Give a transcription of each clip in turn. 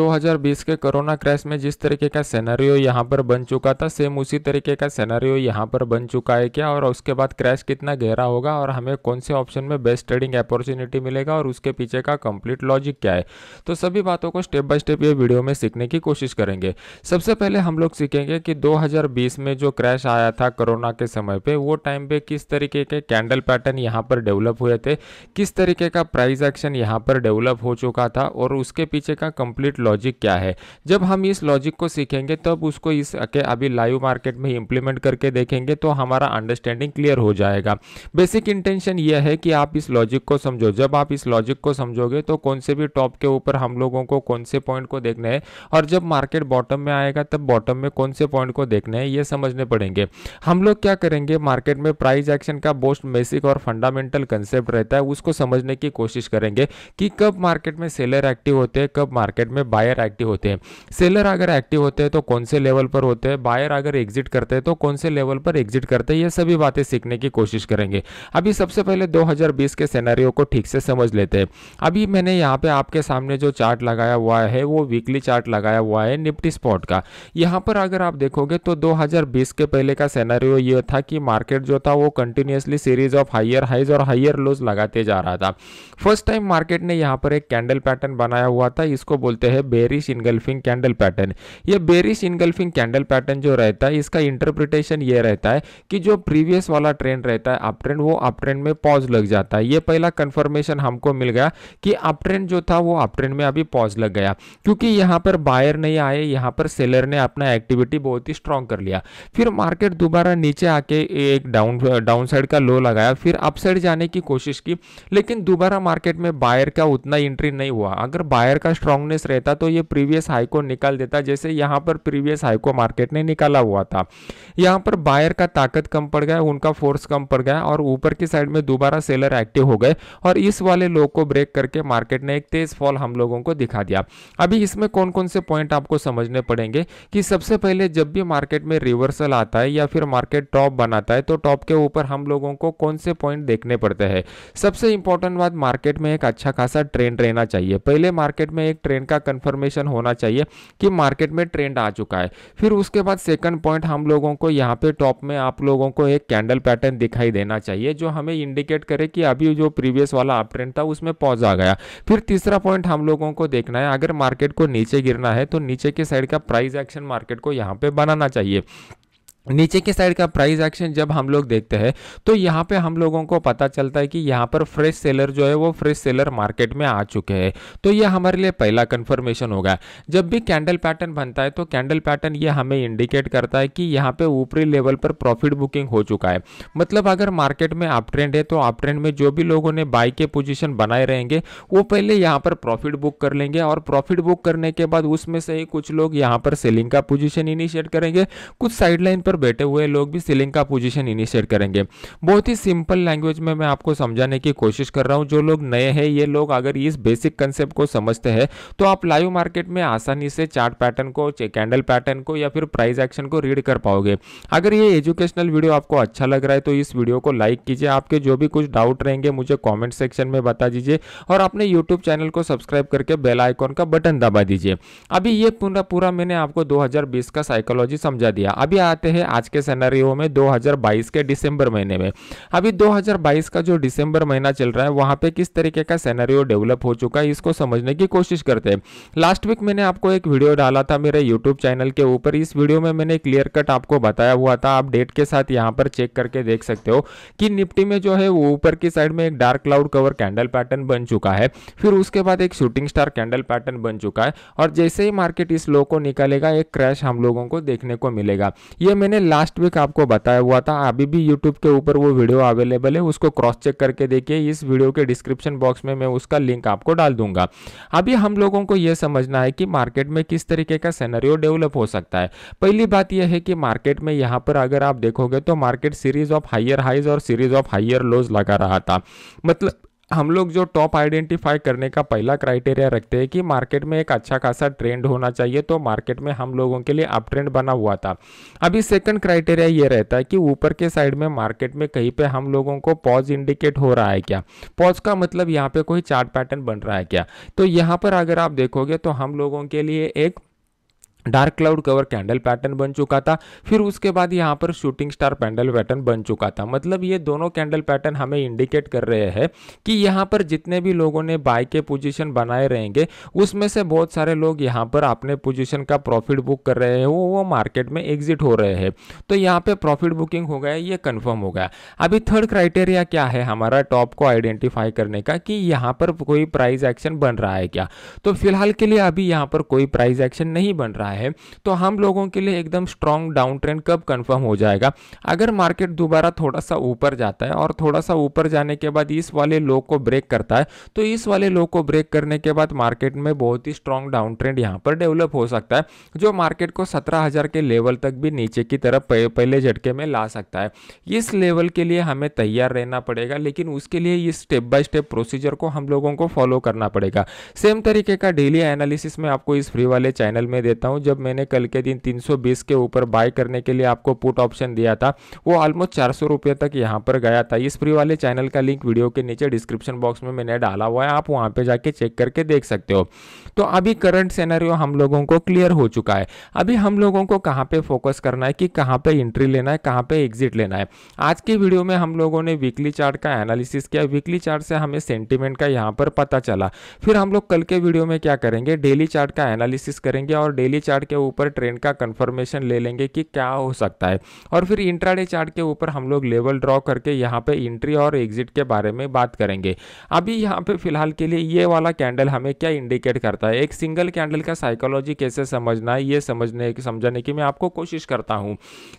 2020 के corona crash में जिस तरीके का सेनारियो यहाँ पर बन चुका था सेम उसी तरीके का सेनारियो यहाँ पर बन चुका है क्या और उसके बाद क्रैश कितना गहरा होगा और हमें कौन से ऑप्शन में बेस्ट ट्रेडिंग अपॉर्चुनिटी मिलेगा और उसके पीछे का कंप्लीट लॉजिक क्या है तो सभी बातों को स्टेप बाय स्टेप ये वीडियो में सीखने की कोशिश करेंगे सबसे पहले हम लोग सीखेंगे कि दो में जो क्रैश आया था कोरोना के समय पर वो टाइम पर किस तरीके के कैंडल पैटर्न यहाँ पर डेवलप हुए थे किस तरीके का प्राइज एक्शन यहाँ पर डेवलप हो चुका था और उसके पीछे का कंप्लीट लॉजिक क्या है जब हम इस लॉजिक को सीखेंगे तब उसको इस के अभी लाइव मार्केट में इंप्लीमेंट करके देखेंगे तो हमारा अंडरस्टैंडिंग क्लियर हो जाएगा बेसिक इंटेंशन यह है कि आप इस लॉजिक को समझो जब आप इस लॉजिक को समझोगे तो कौन से भी टॉप के ऊपर हम लोगों को कौन से पॉइंट को देखना है और जब मार्केट बॉटम में आएगा तब बॉटम में कौन से पॉइंट को देखना है ये समझने पड़ेंगे हम लोग क्या करेंगे मार्केट में प्राइस एक्शन का बोस्ट बेसिक और फंडामेंटल कंसेप्ट रहता है उसको समझने की कोशिश करेंगे कि कब मार्केट में सेलर एक्टिव होते हैं कब मार्केट में बायर एक्टिव होते हैं सेलर अगर एक्टिव होते हैं तो कौन से लेवल पर होते हैं बायर अगर एग्जिट करते हैं तो कौन से लेवल पर एग्जिट करते हैं ये सभी बातें सीखने की कोशिश करेंगे अभी सबसे पहले 2020 के सेनारियों को ठीक से समझ लेते हैं अभी मैंने यहाँ पे आपके सामने जो चार्ट लगाया हुआ है वो वीकली चार्ट लगाया हुआ है निफ्टी स्पॉट का यहाँ पर अगर आप देखोगे तो दो के पहले का सेनारियो ये था कि मार्केट जो था वो continuously series of higher highs और हाइयर लोज लगाते जा रहा था फर्स्ट टाइम मार्केट ने यहाँ पर एक कैंडल पैटर्न बनाया हुआ था इसको बोलते हैं बेरिश इनगल्फिंग कैंडल पैटर्न ये बेरिश इनगल्फिंग कैंडल पैटर्न जो रहता है इसका इंटरप्रिटेशन ये रहता है कि जो प्रीवियस वाला ट्रेंड रहता है अप ट्रेंड वो अप ट्रेंड में पॉज लग जाता है ये पहला कन्फर्मेशन हमको मिल गया कि अप ट्रेंड जो था वो अप ट्रेंड में अभी पॉज लग गया क्योंकि यहाँ पर बायर नहीं आए यहाँ पर सेलर ने अपना एक्टिविटी बहुत ही स्ट्रांग कर लिया फिर मार्केट दोबारा नीचे आके एक डाउन डाउन साइड का लो लगाया फिर अप साइड जाने की कोशिश की लेकिन दोबारा मार्केट में बायर का उतना एंट्री नहीं हुआ अगर बायर का स्ट्रांगनेस रहता तो ये प्रीवियस हाई को निकाल देता जैसे यहाँ पर प्रीवियस हाई को मार्केट ने निकाला हुआ था यहाँ पर बायर का ताकत कम पड़ गया उनका फोर्स कम पड़ गया और ऊपर की साइड में दोबारा सेलर एक्टिव हो गए और इस वाले लोग को ब्रेक करके मार्केट ने एक तेज फॉल हम लोगों को दिखा दिया अभी इसमें कौन कौन से पॉइंट आपको समझने पड़ेंगे कि सबसे पहले जब भी मार्केट में रिवर्सल आता है या फिर मार्केट टॉप बनाता है तो टॉप के ऊपर हम लोगों को कौन से पॉइंट देखने पड़ते हैं सबसे इंपॉर्टेंट बात मार्केट में एक अच्छा खासा ट्रेंड रहना चाहिए पहले मार्केट में एक ट्रेंड का कन्फर्म कंफर्मेशन होना चाहिए कि मार्केट में ट्रेंड आ चुका है फिर उसके बाद सेकंड पॉइंट हम लोगों को यहाँ पे टॉप में आप लोगों को एक कैंडल पैटर्न दिखाई देना चाहिए जो हमें इंडिकेट करे कि अभी जो प्रीवियस वाला अप ट्रेंड था उसमें पॉज आ गया फिर तीसरा पॉइंट हम लोगों को देखना है अगर मार्केट को नीचे गिरना है तो नीचे के साइड का प्राइस एक्शन मार्केट को यहाँ पे बनाना चाहिए नीचे के साइड का प्राइस एक्शन जब हम लोग देखते हैं तो यहाँ पे हम लोगों को पता चलता है कि यहाँ पर फ्रेश सेलर जो है वो फ्रेश सेलर मार्केट में आ चुके हैं तो ये हमारे लिए पहला कन्फर्मेशन होगा जब भी कैंडल पैटर्न बनता है तो कैंडल पैटर्न ये हमें इंडिकेट करता है कि यहाँ पे ऊपरी लेवल पर प्रॉफिट बुकिंग हो चुका है मतलब अगर मार्केट में अप ट्रेंड है तो अप ट्रेंड में जो भी लोगों ने बाई के पोजिशन बनाए रहेंगे वो पहले यहाँ पर प्रॉफिट बुक कर लेंगे और प्रॉफिट बुक करने के बाद उसमें से ही कुछ लोग यहाँ पर सेलिंग का पोजिशन इनिशिएट करेंगे कुछ साइडलाइन पर पर बैठे हुए लोग भी सीलिंग का पोजीशन इनिशिएट करेंगे बहुत ही सिंपल लैंग्वेज में मैं आपको समझाने की कोशिश कर रहा हूँ जो लोग नए हैं ये लोग अगर इस बेसिक कंसेप्ट को समझते हैं तो आप लाइव मार्केट में आसानी से चार्ट पैटर्न को कैंडल पैटर्न को या फिर प्राइस एक्शन को रीड कर पाओगे अगर ये एजुकेशनल वीडियो आपको अच्छा लग रहा है तो इस वीडियो को लाइक कीजिए आपके जो भी कुछ डाउट रहेंगे मुझे कॉमेंट सेक्शन में बता दीजिए और अपने यूट्यूब चैनल को सब्सक्राइब करके बेल आइकॉन का बटन दबा दीजिए अभी ये पूरा पूरा मैंने आपको 2020 का साइकोलॉजी समझा दिया अभी आते हैं आज के सैनरियो में 2022 के दिसंबर महीने में अभी 2022 का जो दिसंबर महीना चल रहा है वहां पे किस तरीके का सैनरियो डेवलप हो चुका है इसको समझने की कोशिश करते हैं लास्ट वीक मैंने आपको एक वीडियो डाला था मेरे यूट्यूब चैनल के ऊपर इस वीडियो में मैंने क्लियर कट आपको बताया हुआ था आप डेट के साथ यहाँ पर चेक करके देख सकते हो कि निफ्टी में जो है वो ऊपर की साइड में एक dark cloud cover candle pattern बन चुका है फिर उसके बाद एक शूटिंग स्टार कैंडल पैटर्न बन चुका है और जैसे ही मार्केट इस लो को निकालेगा एक क्रैश हम लोगों को देखने को मिलेगा ये मैंने मैंने लास्ट वीक आपको बताया हुआ था अभी भी यूट्यूब के ऊपर वो वीडियो अवेलेबल है उसको क्रॉस चेक करके देखिए इस वीडियो के डिस्क्रिप्शन बॉक्स में मैं उसका लिंक आपको डाल दूंगा अभी हम लोगों को यह समझना है कि मार्केट में किस तरीके का सेनरियो डेवलप हो सकता है पहली बात यह है कि मार्केट में यहाँ पर अगर आप देखोगे तो market series of higher highs और सीरीज ऑफ हाइयर लोज लगा रहा था मतलब हम लोग जो टॉप आइडेंटिफाई करने का पहला क्राइटेरिया रखते हैं कि मार्केट में एक अच्छा खासा ट्रेंड होना चाहिए तो मार्केट में हम लोगों के लिए अप ट्रेंड बना हुआ था अभी सेकंड क्राइटेरिया ये रहता है कि ऊपर के साइड में मार्केट में कहीं पे हम लोगों को पॉज इंडिकेट हो रहा है क्या पॉज का मतलब यहाँ पे कोई चार्ट पैटर्न बन रहा है क्या तो यहाँ पर अगर आप देखोगे तो हम लोगों के लिए एक dark cloud cover candle pattern बन चुका था फिर उसके बाद यहाँ पर शूटिंग स्टार पैंडल पैटर्न बन चुका था मतलब ये दोनों कैंडल पैटर्न हमें इंडिकेट कर रहे हैं कि यहाँ पर जितने भी लोगों ने बाय के पोजीशन बनाए रहेंगे उसमें से बहुत सारे लोग यहाँ पर अपने पोजीशन का प्रॉफिट बुक कर रहे हैं वो वो मार्केट में एग्जिट हो रहे हैं तो यहाँ पर प्रॉफिट बुकिंग हो गया ये कन्फर्म हो गया अभी थर्ड क्राइटेरिया क्या है हमारा टॉप को आइडेंटिफाई करने का कि यहाँ पर कोई प्राइज एक्शन बन रहा है क्या तो फिलहाल के लिए अभी यहाँ पर कोई प्राइज एक्शन नहीं बन रहा है है तो हम लोगों के लिए एकदम स्ट्रॉन्ग डाउन ट्रेंड कब कंफर्म हो जाएगा अगर मार्केट दोबारा थोड़ा सा ऊपर जाता है और थोड़ा सा ऊपर जाने के बाद इस वाले लो को ब्रेक करता है तो इस वाले लो को ब्रेक करने के बाद मार्केट में बहुत ही स्ट्रॉन्ग डाउन ट्रेंड यहाँ पर डेवलप हो सकता है जो मार्केट को सत्रह के लेवल तक भी नीचे की तरफ पहले झटके में ला सकता है इस लेवल के लिए हमें तैयार रहना पड़ेगा लेकिन उसके लिए ये स्टेप बाय स्टेप प्रोसीजर को हम लोगों को फॉलो करना पड़ेगा सेम तरीके का डेली एनालिसिस मैं आपको इस फ्री वाले चैनल में देता हूँ जब मैंने कल के दिन 320 के ऊपर बाय करने के लिए आपको पुट ऑप्शन दिया था वो ऑलमोस्ट चार सौ तक यहाँ पर गया था इस फ्री वाले चैनल का लिंक वीडियो के नीचे डिस्क्रिप्शन बॉक्स में मैंने डाला हुआ है आप वहाँ पर जाके चेक करके देख सकते हो तो अभी करंट सेनारियो हम लोगों को क्लियर हो चुका है अभी हम लोगों को कहाँ पर फोकस करना है कि कहाँ पर एंट्री लेना है कहाँ पर एग्जिट लेना है आज के वीडियो में हम लोगों ने वीकली चार्ट का एनालिसिस किया वीकली चार्ट से हमें सेंटिमेंट का यहाँ पर पता चला फिर हम लोग कल के वीडियो में क्या करेंगे डेली चार्ट का एनालिसिस करेंगे और डेली चार्ट चार्ट के ऊपर ट्रेंड का कंफर्मेशन ले लेंगे कि क्या हो सकता है और फिर इंट्राडे चार्ट के ऊपर हम लोग लेवल ड्रॉ करके यहाँ पे इंट्री और एग्जिट के बारे में बात करेंगे अभी यहाँ पे फिलहाल के लिए ये वाला कैंडल हमें क्या इंडिकेट करता है एक सिंगल कैंडल का साइकोलॉजी कैसे समझना है ये समझने समझाने की मैं आपको कोशिश करता हूँ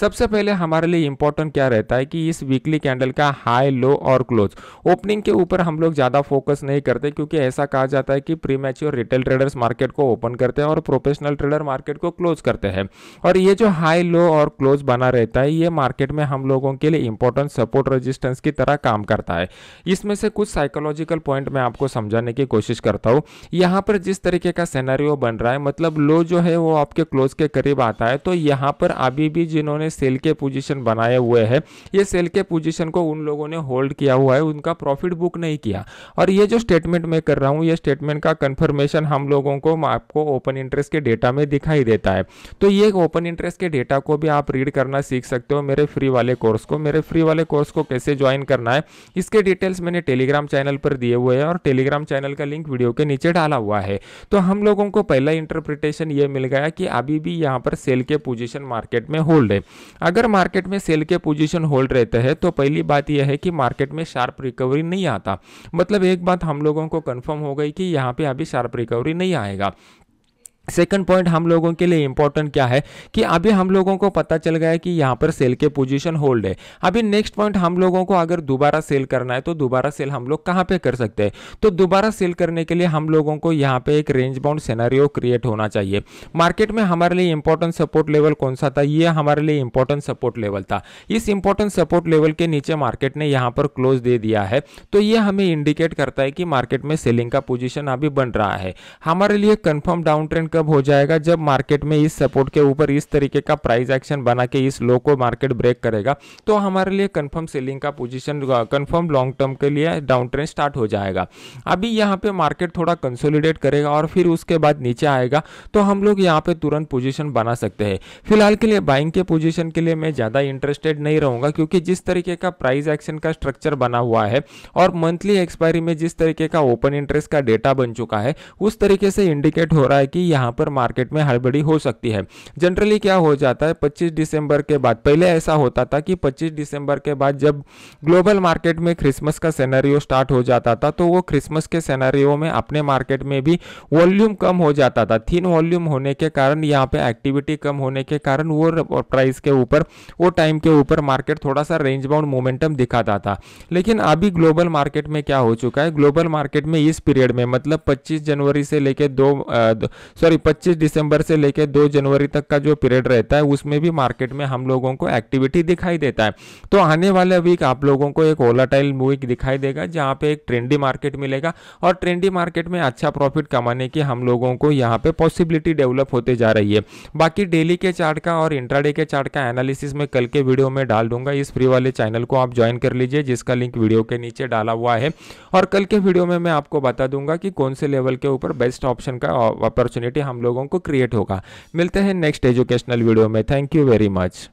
सबसे पहले हमारे लिए इंपॉर्टेंट क्या रहता है कि इस वीकली कैंडल का हाई लो और क्लोज ओपनिंग के ऊपर हम लोग ज़्यादा फोकस नहीं करते क्योंकि ऐसा कहा जाता है कि प्री रिटेल ट्रेडर्स मार्केट को ओपन करते हैं और प्रोफेशनल ट्रेडर मार्केट को क्लोज करते हैं और ये जो हाई लो और क्लोज बना रहता है ये मार्केट में हम लोगों के लिए इंपॉर्टेंट सपोर्ट रजिस्टेंस की तरह काम करता है इसमें से कुछ साइकोलॉजिकल पॉइंट मैं आपको समझाने की कोशिश करता हूँ यहाँ पर जिस तरीके का सेनारियो बन रहा है मतलब लो जो है वो आपके क्लोज के करीब आता है तो यहाँ पर अभी भी जिन्होंने सेल के पोजिशन बनाए हुए है ये सेल के पोजिशन को उन लोगों ने होल्ड किया हुआ है उनका प्रॉफिट बुक नहीं किया और ये जो स्टेटमेंट मैं कर रहा हूँ ये स्टेटमेंट का कन्फर्मेशन हम लोगों को आपको ओपन इंटरेस्ट के डेटा में दिखाई देता है तो ये ओपन इंटरेस्ट के डेटा को भी आप रीड करना सीख सकते हो मेरे फ्री वाले कोर्स को मेरे फ्री वाले कोर्स को कैसे ज्वाइन करना है इसके डिटेल्स मैंने टेलीग्राम चैनल पर दिए हुए हैं और टेलीग्राम चैनल का लिंक वीडियो के नीचे डाला हुआ है तो हम लोगों को पहला इंटरप्रिटेशन ये मिल गया कि अभी भी यहाँ पर सेल के पोजिशन मार्केट में होल्ड है अगर मार्केट में सेल के पोजिशन होल्ड रहते हैं तो पहली बात यह है कि मार्केट में शार्प रिकवरी नहीं आता मतलब एक बात हम लोगों को कन्फर्म हो गई कि यहाँ पर अभी शार्प रिकवरी नहीं आएगा सेकंड पॉइंट हम लोगों के लिए इंपॉर्टेंट क्या है कि अभी हम लोगों को पता चल गया है कि यहाँ पर सेल के पोजीशन होल्ड है अभी नेक्स्ट पॉइंट हम लोगों को अगर दोबारा सेल करना है तो दोबारा सेल हम लोग कहाँ पे कर सकते हैं तो दोबारा सेल करने के लिए हम लोगों को यहाँ पे एक रेंज बाउंड सेनारियो क्रिएट होना चाहिए मार्केट में हमारे लिए इंपॉर्टेंट सपोर्ट लेवल कौन सा था ये हमारे लिए इंपॉर्टेंट सपोर्ट लेवल था इस इंपॉर्टेंट सपोर्ट लेवल के नीचे मार्केट ने यहाँ पर क्लोज दे दिया है तो ये हमें इंडिकेट करता है कि मार्केट में सेलिंग का पोजिशन अभी बन रहा है हमारे लिए कन्फर्म डाउन ट्रेंड कब हो जाएगा जब मार्केट में इस सपोर्ट के ऊपर इस तरीके का प्राइस एक्शन बना के इस लो को मार्केट ब्रेक करेगा तो हमारे लिए कंफर्म सेलिंग का पोजीशन कंफर्म लॉन्ग टर्म के लिए डाउन ट्रेंड स्टार्ट हो जाएगा अभी यहाँ पे मार्केट थोड़ा कंसोलिडेट करेगा और फिर उसके बाद नीचे आएगा तो हम लोग यहाँ पे तुरंत पोजिशन बना सकते हैं फिलहाल के लिए बाइंग के पोजिशन के लिए मैं ज़्यादा इंटरेस्टेड नहीं रहूँगा क्योंकि जिस तरीके का प्राइस एक्शन का स्ट्रक्चर बना हुआ है और मंथली एक्सपायरी में जिस तरीके का ओपन इंटरेस्ट का डेटा बन चुका है उस तरीके से इंडिकेट हो रहा है कि यहाँ पर मार्केट में हड़बड़ी हो सकती है जनरली क्या हो जाता है पच्चीस दिसंबर के बाद पहले ऐसा होता था कि पच्चीस दिसंबर के बाद जब ग्लोबल मार्केट में क्रिसमस का सेनारियो स्टार्ट हो जाता था तो वो क्रिसमस के सेनारियो में अपने मार्केट में भी वॉल्यूम कम हो जाता था थीन वॉल्यूम होने के कारण यहाँ पे एक्टिविटी कम होने के कारण वो प्राइस के ऊपर वो टाइम के ऊपर मार्केट थोड़ा सा रेंज बाउंड मोमेंटम दिखाता था लेकिन अभी ग्लोबल मार्केट में क्या हो चुका है ग्लोबल मार्केट में इस पीरियड में मतलब 25 जनवरी से लेकर दो, दो सॉरी 25 दिसंबर से लेकर 2 जनवरी तक का जो पीरियड रहता है उसमें भी मार्केट में हम लोगों को एक्टिविटी दिखाई देता है तो आने वाले वीक आप लोगों को एक ओलाटाइल वीक दिखाई देगा जहाँ पे एक ट्रेंडी मार्केट मिलेगा और ट्रेंडी मार्केट में अच्छा प्रॉफिट कमाने की हम लोगों को यहाँ पे पॉसिबिलिटी डेवलप होते जा रही है बाकी डेली के चार्ट का और इंट्राडे के चार्ट का एनालिसिस मैं कल के वीडियो में डाल दूंगा इस फ्री वाले चैनल को आप ज्वाइन कर लीजिए जिसका लिंक वीडियो के नीचे डाला हुआ है और कल के वीडियो में मैं आपको बता दूंगा कि कौन से लेवल के ऊपर बेस्ट ऑप्शन का अपॉर्चुनिटी हम लोगों को क्रिएट होगा मिलते हैं नेक्स्ट एजुकेशनल वीडियो में थैंक यू वेरी मच